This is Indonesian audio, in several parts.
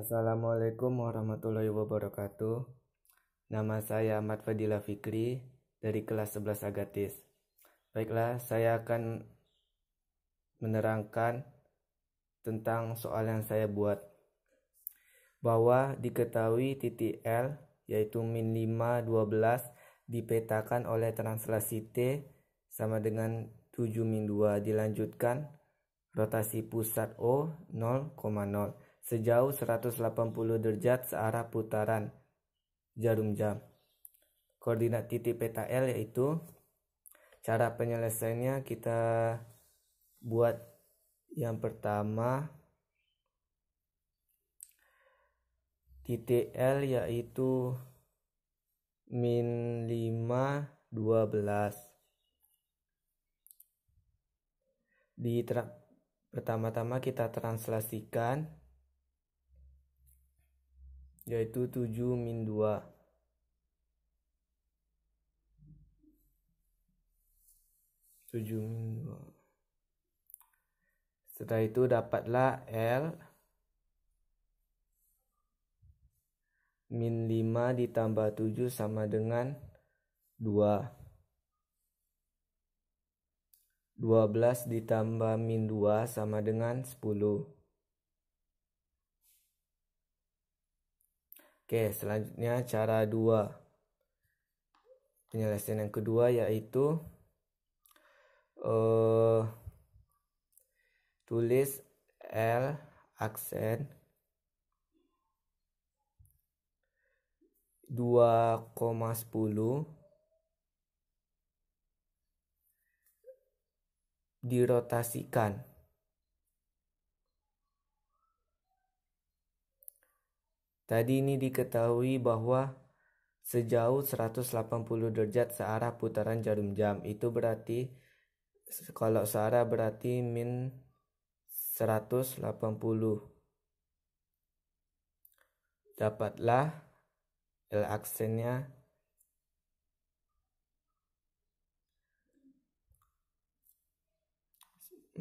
Assalamualaikum warahmatullahi wabarakatuh. Nama saya Ahmad Fadila Fikri dari kelas 11 Agatis. Baiklah, saya akan menerangkan tentang soal yang saya buat. Bahwa diketahui titik L yaitu min 5, 12 dipetakan oleh translasi T sama dengan 7 min 2 dilanjutkan rotasi pusat O 0,0 sejauh 180 derajat searah putaran jarum jam. Koordinat titik peta L yaitu cara penyelesaiannya kita buat yang pertama titik L yaitu min 5 12 di pertama-tama kita translasikan yaitu 7 min 2 7 min 2 setelah itu dapatlah L min 5 ditambah 7 sama dengan 2 12 ditambah min 2 sama dengan 10 Oke, selanjutnya cara dua. Penyelesaian yang kedua yaitu uh, tulis L aksen 2,10 dirotasikan Tadi ini diketahui bahwa sejauh 180 derajat searah putaran jarum jam. Itu berarti kalau searah berarti min 180. Dapatlah L aksennya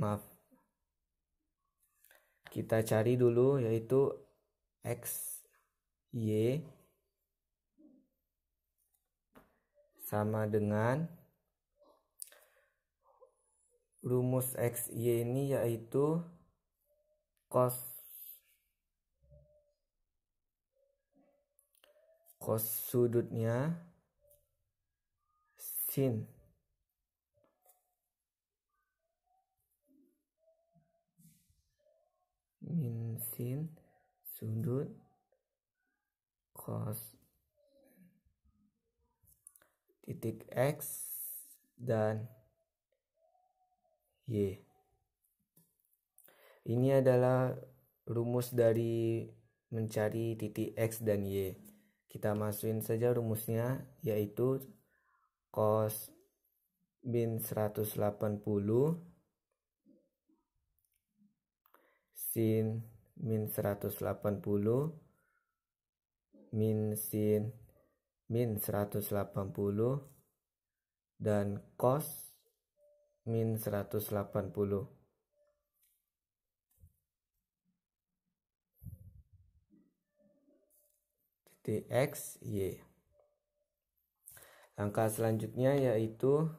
maaf kita cari dulu yaitu X Y sama dengan rumus x y ini yaitu cos cos sudutnya sin min sin sudut cos titik X dan Y. Ini adalah rumus dari mencari titik X dan Y. Kita masukin saja rumusnya yaitu cos bin 180 sin min 180 min sin min 180 dan cos min 180 titik x y langkah selanjutnya yaitu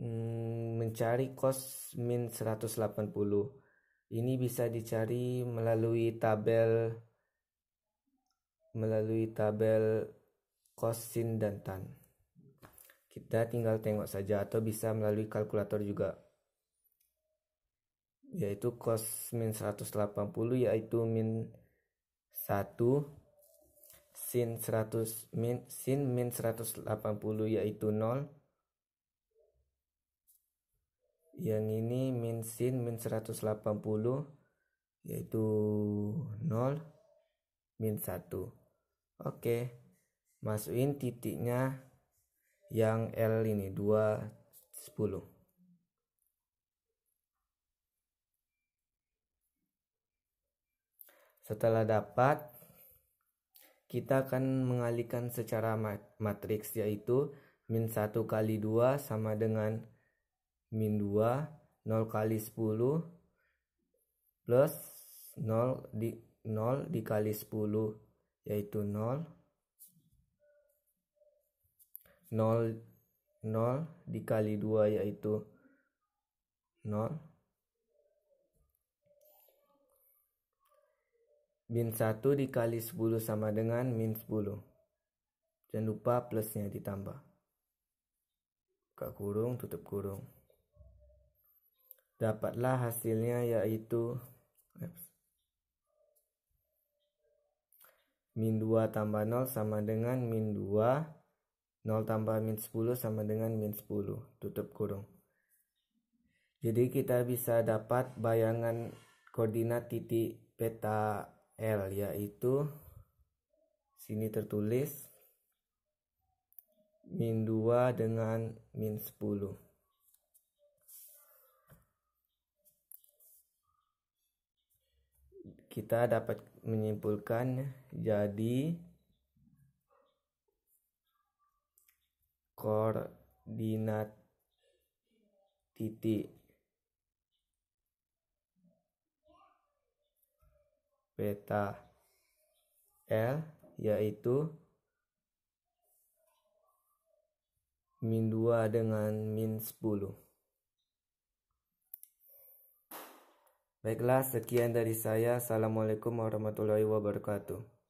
mm, mencari cos min 180 ini bisa dicari melalui tabel melalui tabel cos, sin, dan tan. Kita tinggal tengok saja atau bisa melalui kalkulator juga. Yaitu cos min 180 yaitu min 1 sin 100 min sin min 180 yaitu 0 yang ini min sin min 180 yaitu 0 min 1 Oke. Masukin titiknya yang L ini 2 10. Setelah dapat kita akan mengalihkan secara mat matriks yaitu min 1 kali 2 sama dengan min 2 0 kali 10 plus 0 di 0 dikali 10 yaitu 0 0 0 dikali 2 yaitu 0 min 1 dikali 10 sama dengan min 10 jangan lupa plusnya ditambah buka kurung tutup kurung dapatlah hasilnya yaitu eh, Min 2 tambah 0 sama dengan min 2. 0 tambah min 10 sama dengan min 10. Tutup kurung. Jadi kita bisa dapat bayangan koordinat titik peta L yaitu sini tertulis min 2 dengan min 10. kita dapat menyimpulkan jadi koordinat titik peta L yaitu min 2 dengan min 10. Baiklah, sekian dari saya. Assalamualaikum warahmatullahi wabarakatuh.